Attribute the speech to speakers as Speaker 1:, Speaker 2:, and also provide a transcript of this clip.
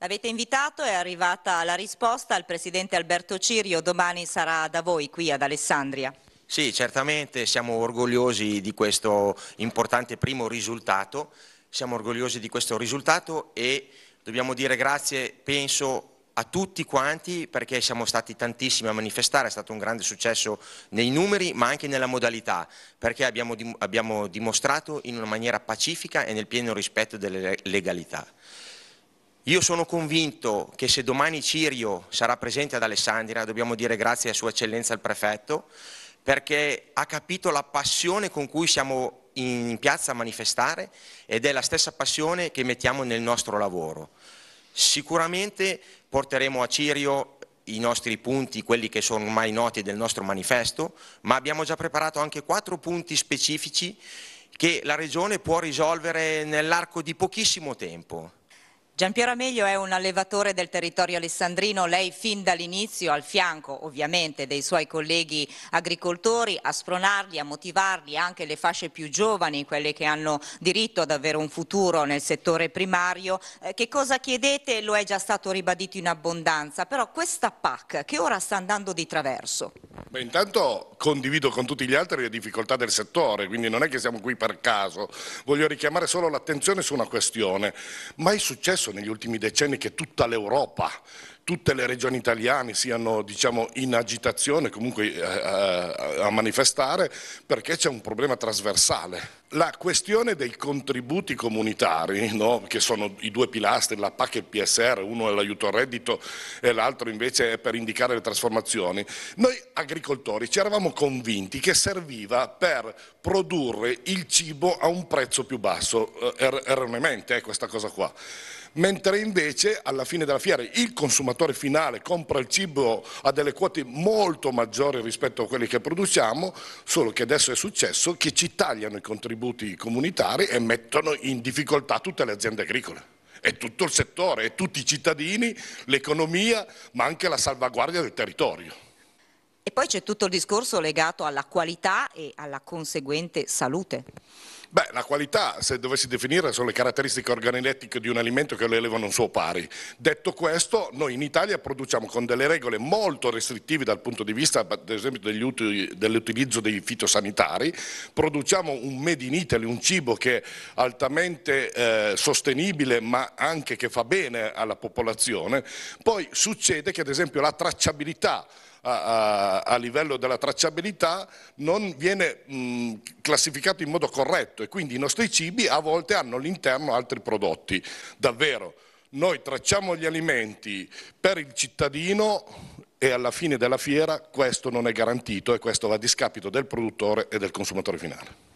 Speaker 1: L'avete invitato, è arrivata la risposta, al Presidente Alberto Cirio domani sarà da voi qui ad Alessandria.
Speaker 2: Sì, certamente siamo orgogliosi di questo importante primo risultato, siamo orgogliosi di questo risultato e dobbiamo dire grazie, penso, a tutti quanti perché siamo stati tantissimi a manifestare, è stato un grande successo nei numeri ma anche nella modalità, perché abbiamo, abbiamo dimostrato in una maniera pacifica e nel pieno rispetto delle legalità. Io sono convinto che se domani Cirio sarà presente ad Alessandria, dobbiamo dire grazie a Sua Eccellenza il Prefetto, perché ha capito la passione con cui siamo in piazza a manifestare ed è la stessa passione che mettiamo nel nostro lavoro. Sicuramente porteremo a Cirio i nostri punti, quelli che sono ormai noti del nostro manifesto, ma abbiamo già preparato anche quattro punti specifici che la Regione può risolvere nell'arco di pochissimo tempo
Speaker 1: Gian Piero Amelio è un allevatore del territorio alessandrino, lei fin dall'inizio al fianco ovviamente dei suoi colleghi agricoltori a spronarli, a motivarli, anche le fasce più giovani, quelle che hanno diritto ad avere un futuro nel settore primario. Eh, che cosa chiedete? Lo è già stato ribadito in abbondanza, però questa PAC che ora sta andando di traverso?
Speaker 3: Beh, intanto condivido con tutti gli altri le difficoltà del settore, quindi non è che siamo qui per caso, voglio richiamare solo l'attenzione su una questione. Ma è successo negli ultimi decenni che tutta l'Europa tutte le regioni italiane siano diciamo, in agitazione, comunque a, eh, eh, a manifestare, perché c'è un problema trasversale. La questione dei contributi comunitari, no? che sono i due pilastri, la PAC e il PSR, uno è l'aiuto al reddito e l'altro invece è per indicare le trasformazioni, noi agricoltori ci eravamo convinti che serviva per produrre il cibo a un prezzo più basso, eh, er-, erroneamente eh, questa cosa qua mentre invece alla fine della fiera il consumatore finale compra il cibo a delle quote molto maggiori rispetto a quelle che produciamo, solo che adesso è successo che ci tagliano i contributi comunitari e mettono in difficoltà tutte le aziende agricole e tutto il settore, e tutti i cittadini, l'economia, ma anche la salvaguardia del territorio.
Speaker 1: E poi c'è tutto il discorso legato alla qualità e alla conseguente salute.
Speaker 3: Beh, la qualità, se dovessi definirla, sono le caratteristiche organolettiche di un alimento che lo elevano un suo pari. Detto questo, noi in Italia produciamo con delle regole molto restrittive dal punto di vista, ad esempio, dell'utilizzo dei fitosanitari, produciamo un made in Italy, un cibo che è altamente eh, sostenibile ma anche che fa bene alla popolazione. Poi succede che, ad esempio, la tracciabilità a, a, a livello della tracciabilità non viene mh, classificato in modo corretto e quindi i nostri cibi a volte hanno all'interno altri prodotti. Davvero, noi tracciamo gli alimenti per il cittadino e alla fine della fiera questo non è garantito e questo va a discapito del produttore e del consumatore finale.